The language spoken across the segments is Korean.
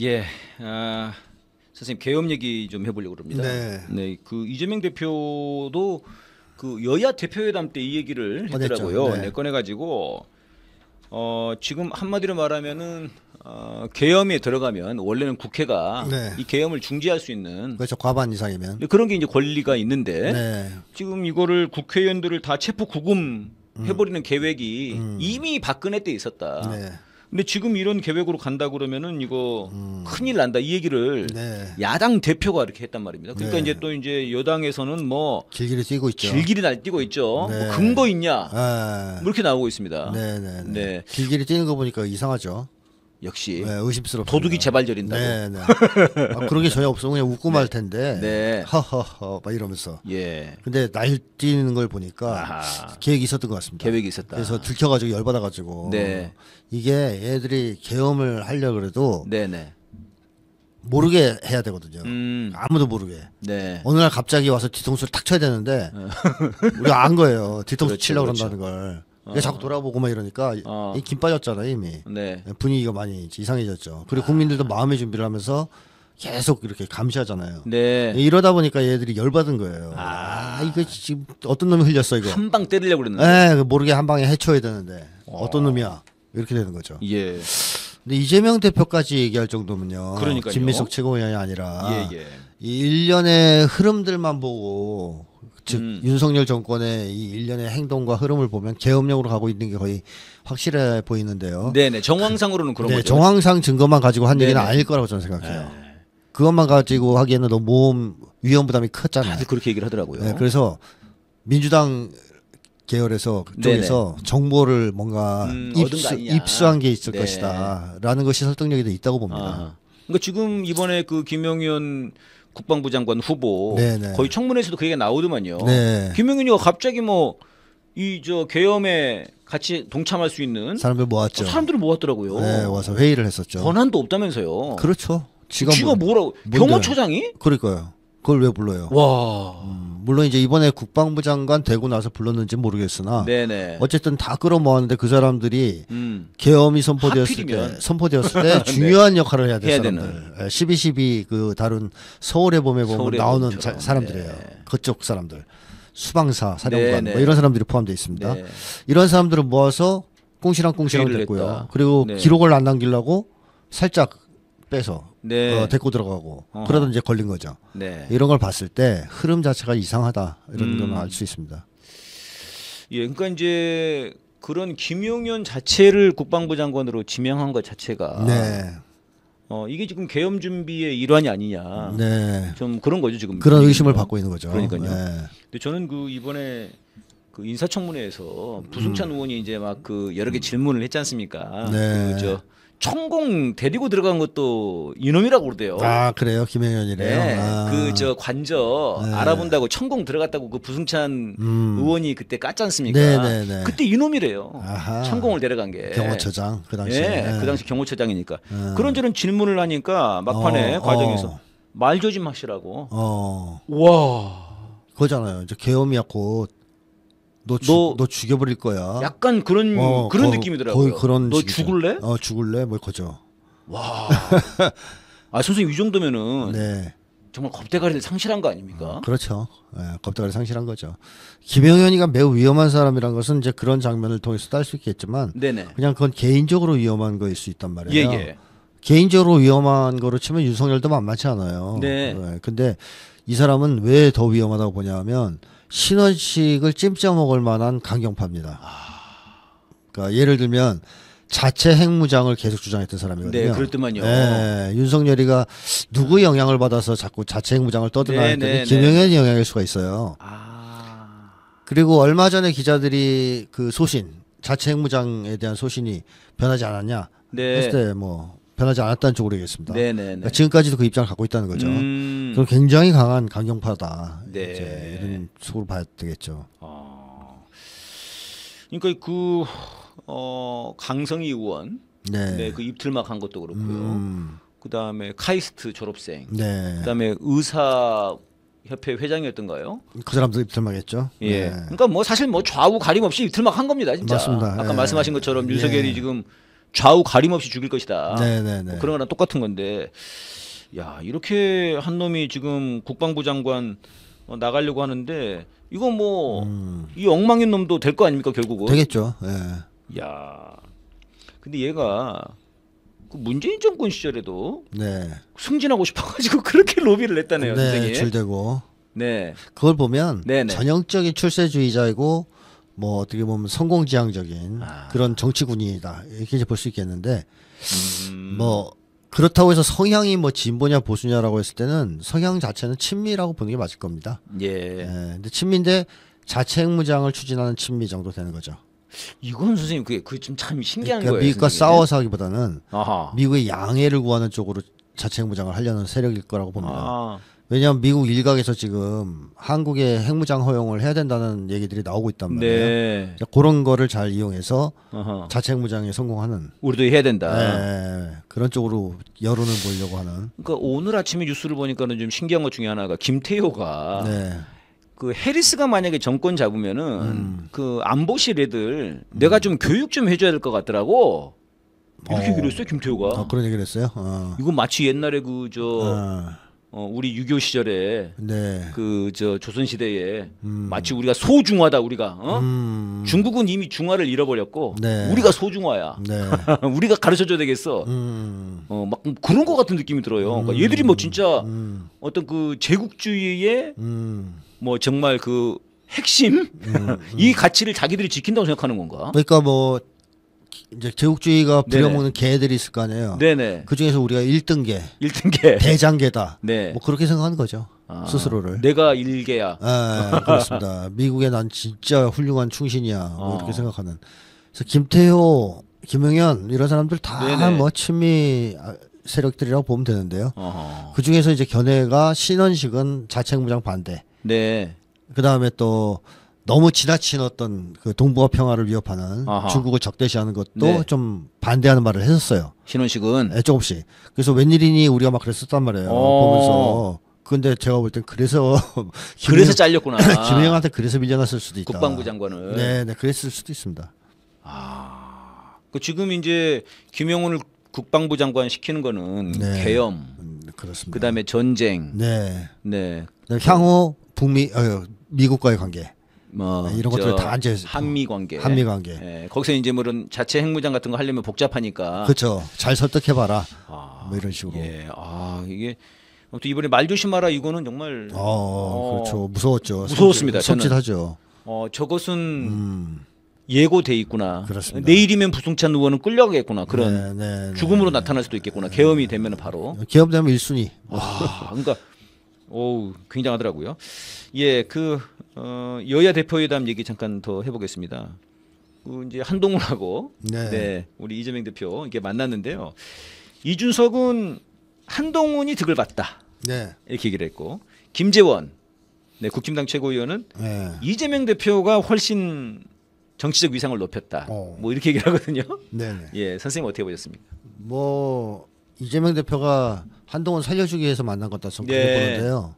예, 아, 선생님 개엄 얘기 좀 해보려고 합니다. 네. 네, 그 이재명 대표도 그 여야 대표회담 때 이 얘기를 했더라고요. 꺼 네. 네. 꺼내가지고 어, 지금 한마디로 말하면은 어, 개엄에 들어가면 원래는 국회가 네. 이 개엄을 중지할 수 있는 그렇죠 과반 이상이면 네, 그런 게 이제 권리가 있는데 네. 지금 이거를 국회의원들을 다 체포 구금 음. 해버리는 음. 계획이 음. 이미 박근혜 때 있었다. 네. 근데 지금 이런 계획으로 간다 그러면은 이거 음. 큰일 난다 이 얘기를 네. 야당 대표가 이렇게 했단 말입니다. 그러니까 네. 이제 또 이제 여당에서는 뭐 길길이 뛰고 있죠. 길길이 날뛰고 있죠. 네. 뭐 근거 있냐? 아. 뭐 이렇게 나오고 있습니다. 네, 네, 네. 길길이 뛰는 거 보니까 이상하죠. 역시 네, 의심스럽 도둑이 재발절인다고. 네, 네. 아, 그런 게 전혀 없어 그냥 웃고 네. 말 텐데. 네. 허허허 막 이러면서. 예. 근데 날뛰는 걸 보니까 아하. 계획이 있었던 것 같습니다. 계획이 있었다. 그래서 들켜가지고 열받아가지고. 네. 이게 애들이 계엄을 하려 그래도. 네네. 네. 모르게 해야 되거든요. 음. 아무도 모르게. 네. 어느 날 갑자기 와서 뒤통수를 탁 쳐야 되는데 어. 우리가 안 거예요. 뒤통수 그렇죠, 치려고 그렇죠. 그런다는 걸. 어. 자꾸 돌아보고 막 이러니까 어. 긴 빠졌잖아 이미 네. 분위기가 많이 이상해졌죠. 그리고 아. 국민들도 마음의 준비를 하면서 계속 이렇게 감시하잖아요. 네. 이러다 보니까 얘들이 열받은 거예요. 아, 아 이거 지금 어떤 놈이 흘렸어 이거. 한 방 때리려고 그랬는데. 에 네, 그 모르게 한 방에 해쳐야 되는데 어. 떤 놈이야 이렇게 되는 거죠. 예. 근데 이재명 대표까지 얘기할 정도면요. 그러니까요. 김민석 최고위원이 아니라 예, 예. 이 일련의 흐름들만 보고 즉 음. 윤석열 정권의 이 일련의 행동과 흐름을 보면 계엄령으로 가고 있는 게 거의 확실해 보이는데요. 네네 정황상으로는 그런 네, 거죠. 정황상 증거만 가지고 한 얘기는 아닐 거라고 저는 생각해요. 에 네. 그것만 가지고 하기에는 너무 모험 위험 부담이 컸잖아요. 다들 그렇게 얘기를 하더라고요. 네, 그래서 민주당 계열에서 쪽에서 네네. 정보를 뭔가 음, 입수, 한게 있을 네. 것이다라는 것이 설득력이 있다고 봅니다. 아. 그러니까 지금 이번에 그 김영현 국방부 장관 후보 네네. 네. 거의 청문회에서도 그 얘기가 나오더만요. 네. 김용윤이가 갑자기 뭐 이저 계엄에 같이 동참할 수 있는 사람들 모았죠. 사람들을 모았더라고요. 네, 와서 회의를 했었죠. 권한도 없다면서요. 그렇죠. 지가, 지가 뭐, 뭐라고 병호처장이? 그럴 거예요. 그걸 왜 불러요? 와. 음, 물론 이제 이번에 국방부 장관 되고 나서 불렀는지 모르겠으나 네네. 어쨌든 다 끌어모았는데 그 사람들이 음. 계엄이 선포되었을 하필이면. 때 선포되었을 때 네. 중요한 역할을 해야 될 사람들. 12, 12그 예, 다른 서울의 봄에 보면 나오는 자, 사람들이에요. 네. 그쪽 사람들. 수방사, 사령관 네네. 뭐 네. 이런 사람들이 포함되어 있습니다. 네. 이런 사람들을 모아서 꽁시랑 꽁시랑 됐고요. 했다. 그리고 네. 기록을 안 남기려고 살짝 빼서 네. 어, 데리고 들어가고 어허. 그러다 이제 걸린 거죠. 네. 이런 걸 봤을 때 흐름 자체가 이상하다 이런 음. 걸알 수 있습니다. 예, 그러니까 이제 그런 김용현 자체를 국방부 장관으로 지명한 것 자체가 네. 어, 이게 지금 계엄 준비의 일환이 아니냐. 네. 좀 그런 거죠 지금. 그런 의심을 뭐. 받고 있는 거죠. 그러니까요. 네. 근데 저는 그 이번에 그 인사청문회에서 부승찬 음. 의원이 이제 막그 여러 개 질문을 했지 않습니까? 네. 그 천공 데리고 들어간 것도 이놈이라고 그러대요. 아 그래요 김혜연이래요. 네. 아. 그저 관저 네. 알아본다고 천공 들어갔다고 그 부승찬 음. 의원이 그때 깠지 않습니까? 네네네. 네, 네. 그때 이놈이래요. 아하. 천공을 데려간 게 경호처장 그당시 네. 네. 그 네. 당시 경호처장이니까 음. 그런저런 질문을 하니까 막판에 어, 어. 과정에서 어. 말조심 하시라고. 어. 와. 그잖아요 이제 개엄이었고 너, 주, 너, 죽여버릴 거야. 약간 그런 어, 그런 거, 느낌이더라고요. 거의 그런 너 식이죠. 죽을래? 어 죽을래? 뭐 거죠. 와. 아 선생님 이 정도면은 네. 정말 겁대가리를 상실한 거 아닙니까? 어, 그렇죠. 예, 겁대가리 상실한 거죠. 김영현이가 매우 위험한 사람이란 것은 이제 그런 장면을 통해서 딸 수 있겠지만 네네. 그냥 그건 개인적으로 위험한 거일 수 있단 말이에요. 예, 예. 개인적으로 위험한 거로 치면 윤석열도 만만치 않아요. 네. 예, 근데 이 사람은 왜 더 위험하다고 보냐면 신원식을 찜쪄 먹을 만한 강경파입니다. 아. 그러니까 예를 들면 자체 핵무장을 계속 주장했던 사람이거든요. 네, 그럴 때만요. 네, 윤석열이가 누구 아. 영향을 받아서 자꾸 자체 핵무장을 떠드나 네, 했더니 네, 김영현 네. 영향일 수가 있어요. 아. 그리고 얼마 전에 기자들이 그 소신 자체 핵무장에 대한 소신이 변하지 않았냐 네. 했 때뭐 변하지 않았다는 쪽으로 얘기했습니다. 네, 네, 그러니까 네. 지금까지도 그 입장을 갖고 있다는 거죠. 음... 그럼 굉장히 강한 강경파다. 네. 이제 이런 속으로 봐야 되겠죠. 어... 그러니까 그 어, 강성희 의원, 네. 네, 그 입틀막 한 것도 그렇고요. 음... 그 다음에 카이스트 졸업생, 네. 그 다음에 의사 협회 회장이었던가요? 그 사람도 입틀막했죠. 예. 네. 그러니까 뭐 사실 뭐 좌우 가림 없이 입틀막 한 겁니다, 진짜. 맞습니다. 아까 예. 말씀하신 것처럼 예. 윤석열이 예. 지금 좌우 가림 없이 죽일 것이다. 네네네. 네, 네. 뭐 그런 거랑 똑같은 건데 야 이렇게 한 놈이 지금 국방부 장관 어, 나가려고 하는데 이거 뭐이 음. 엉망인 놈도 될 거 아닙니까 결국은 되겠죠. 예. 야 근데 얘가 그 문재인 정권 시절에도 네. 승진하고 싶어가지고 그렇게 로비를 했다네요. 네, 선생님. 줄대고. 네. 그걸 보면 네네. 네. 전형적인 출세주의자이고 뭐 어떻게 보면 성공지향적인 아. 그런 정치군이다 이렇게 볼 수 있겠는데 음. 뭐 그렇다고 해서 성향이 뭐 진보냐 보수냐라고 했을 때는 성향 자체는 친미라고 보는 게 맞을 겁니다. 예. 예. 근데 친미인데 자체 핵무장을 추진하는 친미 정도 되는 거죠. 이건 선생님 그게 그좀참 신기한 그러니까 거예요. 미국과 선생님 싸워서 하기보다는 아하. 미국의 양해를 구하는 쪽으로 자체 핵무장을 하려는 세력일 거라고 봅니다. 아. 왜냐하면 미국 일각에서 지금 한국의 핵무장 허용을 해야 된다는 얘기들이 나오고 있단 네. 말이에요. 네. 그런 거를 잘 이용해서 어허. 자체 핵무장에 성공하는 우리도 해야 된다. 네, 그런 쪽으로 여론을 보려고 하는. 그러니까 오늘 아침에 뉴스를 보니까는 좀 신기한 것 중에 하나가 김태효가 네. 그 해리스가 만약에 정권 잡으면은 음. 그 안보실 애들 내가 좀 교육 좀 해줘야 될 것 같더라고. 이렇게 어. 얘기어요 김태효가. 아, 그런 얘기를 했어요. 어. 이거 마치 옛날에 그저 어. 어, 우리 유교 시절에 네. 그저 조선 시대에 음. 마치 우리가 소중하다 우리가 어? 음. 중국은 이미 중화를 잃어버렸고 네. 우리가 소중화야 네. 우리가 가르쳐줘야 되겠어 음. 어막 그런 것 같은 느낌이 들어요 그러니까 음. 얘들이 뭐 진짜 음. 어떤 그 제국주의의 음. 뭐 정말 그 핵심 이 가치를 자기들이 지킨다고 생각하는 건가 그러니까 뭐 이제 제국주의가 부려먹는 개들이 있을 거 아니에요. 네네. 그 중에서 우리가 1등계, 1등계, 대장계다. 네. 뭐 그렇게 생각하는 거죠. 아, 스스로를. 내가 일개야. 네, 예, 그렇습니다. 미국에 난 진짜 훌륭한 충신이야. 뭐 어. 이렇게 생각하는. 그래서 김태호, 김영현 이런 사람들 다뭐 친미 아, 세력들이라고 보면 되는데요. 그 중에서 이제 견해가 신원식은 자책무장 반대. 네. 그 다음에 또 너무 지나친 어떤 그 동북아 평화를 위협하는 아하. 중국을 적대시하는 것도 네. 좀 반대하는 말을 했었어요. 신혼식은 예, 조금씩. 그래서 웬일이니 우리가 막 그랬었단 말이에요. 어. 보면서. 근데 제가 볼 땐 그래서 그래서 잘렸구나. 김영한테 그래서 밀려났을 수도 있다. 국방부 장관을. 네, 네, 그랬을 수도 있습니다. 아, 그 지금 이제 김영훈을 국방부 장관 시키는 거는 네. 계엄, 음, 그렇습니다. 그다음에 전쟁, 네, 네, 향후 북미 어, 미국과의 관계, 뭐 네, 이런 것들 다 이제 한미 관계, 한미 관계. 예, 거기서 이제 물은 자체 핵무장 같은 거 하려면 복잡하니까. 그렇죠. 잘 설득해 봐라. 아, 뭐 이런 식으로. 예. 아 이게 아 이번에 말 조심하라 이거는 정말. 아, 그렇죠. 어, 어 그렇죠. 무서웠죠. 무서웠습니다. 섬찟하죠. 어 저것은 음. 예고돼 있구나. 그렇습니다. 내일이면 부승찬 의원은 끌려가겠구나. 그런 네, 네, 네 죽음으로 네. 나타날 수도 있겠구나. 계엄이 되면 바로. 계엄되면 일순위 와, 아, 그러니까. 오, 굉장하더라고요. 예, 그 어, 여야 대표회담 얘기 잠깐 더 해보겠습니다. 그 이제 한동훈하고 네. 네, 우리 이재명 대표 이게 만났는데요. 이준석은 한동훈이 득을 봤다 네. 이렇게 얘기를 했고 김재원 네, 국힘당 최고위원은 네. 이재명 대표가 훨씬 정치적 위상을 높였다. 어. 뭐 이렇게 얘기를 하거든요. 네 예, 선생님 어떻게 보셨습니까? 뭐 이재명 대표가 한동훈 살려주기 위해서 만난 것다 저는 그렇게 네. 보는데요.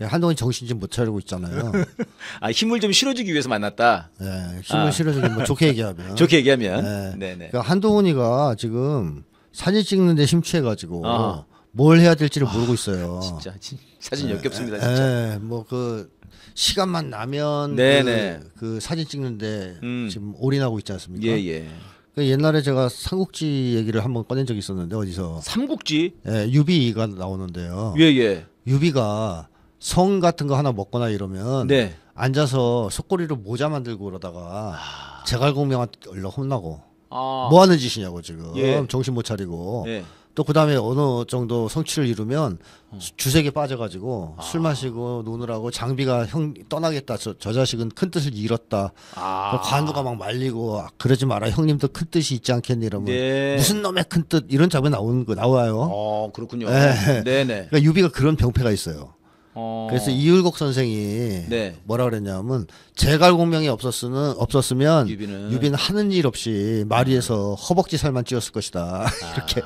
예, 한동훈이 정신 좀 못 차리고 있잖아요. 아 힘을 좀 실어주기 위해서 만났다. 네, 힘을 아. 실어주기 뭐 좋게 얘기하면. 좋게 얘기하면. 예. 네, 네. 그러니까 한동훈이가 지금 사진 찍는데 심취해가지고 어. 뭘 해야 될지를 모르고 있어요. 진짜 진, 사진 역겹습니다. 네, 진짜. 뭐그 시간만 나면 네네. 그, 네. 그, 사진 찍는데 음. 지금 올인하고 있지 않습니까? 예, 예. 그 옛날에 제가 삼국지 얘기를 한번 꺼낸 적이 있었는데 어디서 삼국지? 예, 유비가 나오는데요. 예, 예. 유비가 성 같은 거 하나 먹거나 이러면 네. 앉아서 속꼬리로 모자 만들고 그러다가 아... 제갈공명한테 연락 혼나고 아... 뭐 하는 짓이냐고 지금 예. 정신 못 차리고 예. 또 그다음에 어느 정도 성취를 이루면 어. 주색에 빠져가지고 아. 술 마시고 노느라고 장비가 형 떠나겠다 저, 저 자식은 큰 뜻을 잃었다 아. 그 관두가막 말리고 아, 그러지 마라 형님도 큰 뜻이 있지 않겠니 이러면 네. 무슨 놈의 큰 뜻 이런 장면 나오는 거 나와요. 어 그렇군요. 네. 네네. 그러니까 유비가 그런 병폐가 있어요. 어. 그래서 이율곡 선생이 네. 뭐라 그랬냐면 재갈공명이 없었으면 없었으면 유비는, 유비는 하는 일 없이 마리에서 아. 허벅지 살만 찌었을 것이다 아... 이렇게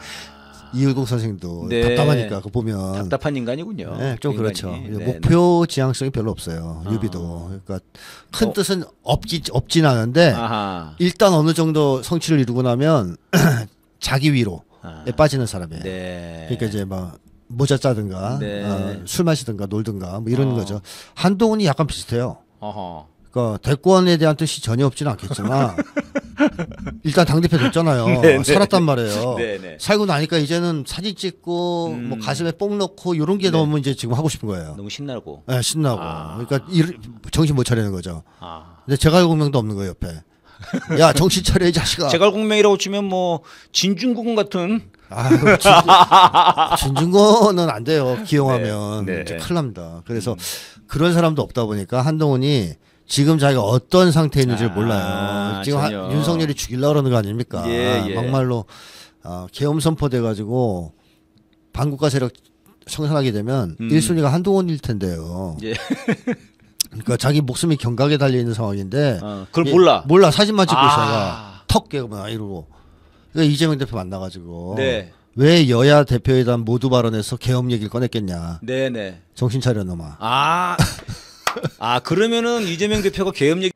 이율곡 선생도 네. 답답하니까 그 보면 답답한 인간이군요. 네, 좀 그 그렇죠. 인간이. 그렇죠. 네, 목표 네. 지향성이 별로 없어요. 아 유비도 그러니까 큰 어. 뜻은 없지 없진 않은데 아하. 일단 어느 정도 성취를 이루고 나면 자기 위로에 아 빠지는 사람이에요. 네. 그러니까 이제 막 모자 짜든가 네. 어, 술 마시든가 놀든가 뭐 이런 어. 거죠. 한동훈이 약간 비슷해요. 어 그러니까 대권에 대한 뜻이 전혀 없지는 않겠지만 일단 당대표 됐잖아요. 네네. 네. 살았단 말이에요. 네네. 네. 살고 나니까 이제는 사진 찍고 뭐 음. 뭐 가슴에 뽕 넣고 이런 게 네. 너무 이제 지금 하고 싶은 거예요. 너무 신나고. 네, 신나고. 아. 그러니까 일, 정신 못 차리는 거죠. 아. 근데 제가 알 공명도 없는 거예요 옆에. 야 정신 차려 이 자식아. 제갈공명이라고 치면 뭐 진중군 같은. 아 진중권은 안 돼요. 네. 기용하면 네, 네. 큰일 납니다. 그래서 음. 그런 사람도 없다 보니까 한동훈이 지금 자기가 어떤 상태에 있는지를 아, 몰라요. 지금 하, 윤석열이 죽일라 그러는 거 아닙니까? 예, 예. 막말로 어, 아, 계엄 선포돼가지고 반국가 세력 청산하게 되면 음. 일순위가 한동훈일 텐데요. 예. 그러니까 자기 목숨이 경각에 달려 있는 상황인데 어, 그걸 예, 몰라. 예, 몰라 사진만 찍고 아. 있어요. 턱 깨고 막 이러고. 그러니까 이재명 대표 만나가지고 네. 왜 여야 대표에 대한 모두 발언에서 개업 얘기를 꺼냈겠냐. 네네. 네. 정신 차려 놈아. 아. 아 그러면은 이재명 대표가 개업 얘기